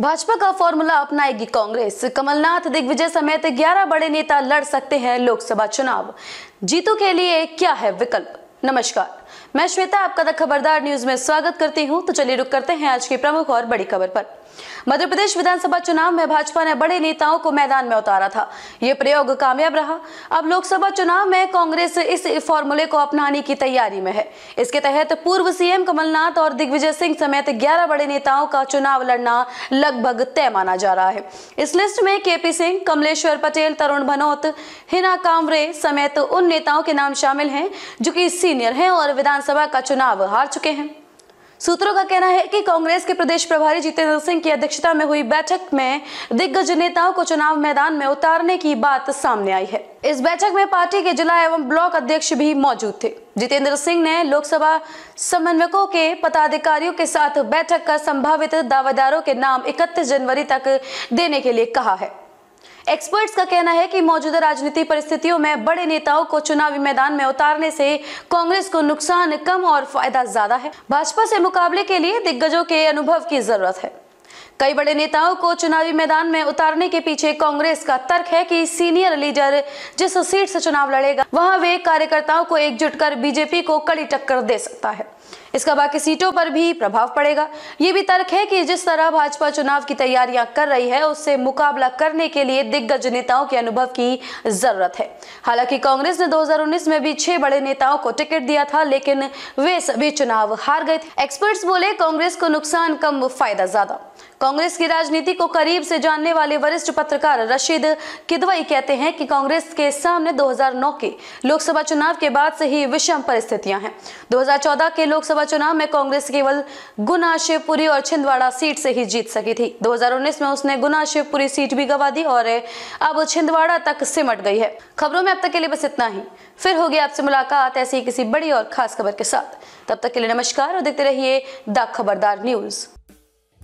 भाजपा का फॉर्मूला अपनाएगी कांग्रेस कमलनाथ दिग्विजय समेत 11 बड़े नेता लड़ सकते हैं लोकसभा चुनाव जीतू के लिए क्या है विकल्प नमस्कार मैं श्वेता आपका द खबरदार न्यूज में स्वागत करती हूं तो चलिए रुक करते हैं आज की प्रमुख और बड़ी खबर पर मध्य प्रदेश विधानसभा चुनाव में भाजपा ने बड़े नेताओं को मैदान में उतारा था यह प्रयोग कामयाब रहा अब लोकसभा चुनाव में कांग्रेस इस फॉर्मूले को अपनाने की तैयारी में है इसके तहत पूर्व सीएम कमलनाथ और दिग्विजय सिंह समेत 11 बड़े नेताओं का चुनाव लड़ना लगभग तय माना जा रहा है इस लिस्ट में केपी सिंह कमलेश्वर पटेल तरुण भनोत हिना कांवरे समेत उन नेताओं के नाम शामिल है जो की सीनियर है और विधानसभा का चुनाव हार चुके हैं सूत्रों का कहना है कि कांग्रेस के प्रदेश प्रभारी जितेंद्र सिंह की अध्यक्षता में हुई बैठक में दिग्गज नेताओं को चुनाव मैदान में उतारने की बात सामने आई है इस बैठक में पार्टी के जिला एवं ब्लॉक अध्यक्ष भी मौजूद थे जितेंद्र सिंह ने लोकसभा समन्वयकों के पदाधिकारियों के साथ बैठक कर संभावित दावेदारों के नाम इकतीस जनवरी तक देने के लिए कहा है एक्सपर्ट्स का कहना है कि मौजूदा राजनीतिक परिस्थितियों में बड़े नेताओं को चुनावी मैदान में उतारने से कांग्रेस को नुकसान कम और फायदा ज्यादा है भाजपा से मुकाबले के लिए दिग्गजों के अनुभव की जरूरत है कई बड़े नेताओं को चुनावी मैदान में उतारने के पीछे कांग्रेस का तर्क है कि सीनियर लीडर जिस सीट से चुनाव लड़ेगा वहां वे कार्यकर्ताओं को एकजुट कर बीजेपी को कड़ी टक्कर दे सकता है इसका बाकी सीटों पर भी प्रभाव पड़ेगा ये भी तर्क है कि जिस तरह भाजपा चुनाव की तैयारियां कर रही है उससे मुकाबला करने के लिए दिग्गज नेताओं के अनुभव की जरूरत है हालांकि कांग्रेस ने 2019 में भी छह बड़े नेताओं को टिकट दिया था लेकिन वे सभी चुनाव हार गए थे एक्सपर्ट्स बोले कांग्रेस को नुकसान कम फायदा ज्यादा कांग्रेस की राजनीति को करीब से जानने वाले वरिष्ठ पत्रकार रशीद किदवई कहते हैं कि कांग्रेस के सामने 2009 के लोकसभा चुनाव के बाद से ही विषम परिस्थितियां हैं 2014 के लोकसभा चुनाव में कांग्रेस केवल गुना शिवपुरी और छिंदवाड़ा सीट से ही जीत सकी थी 2019 में उसने गुना शिवपुरी सीट भी गवा दी और अब छिंदवाड़ा तक सिमट गई है खबरों में अब तक के लिए बस इतना ही फिर होगी आपसे मुलाकात ऐसी किसी बड़ी और खास खबर के साथ तब तक के लिए नमस्कार और देखते रहिए द खबरदार न्यूज़